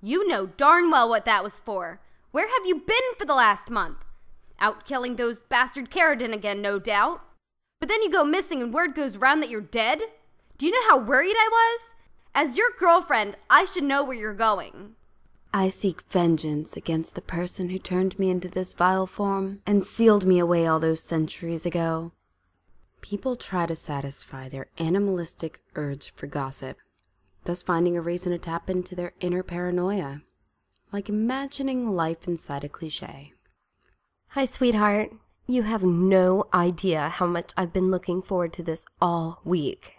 You know darn well what that was for. Where have you been for the last month? Out killing those bastard Carradine again, no doubt. But then you go missing and word goes round that you're dead? Do you know how worried I was? As your girlfriend, I should know where you're going. I seek vengeance against the person who turned me into this vile form and sealed me away all those centuries ago. People try to satisfy their animalistic urge for gossip thus finding a reason to tap into their inner paranoia, like imagining life inside a cliche. Hi, sweetheart. You have no idea how much I've been looking forward to this all week.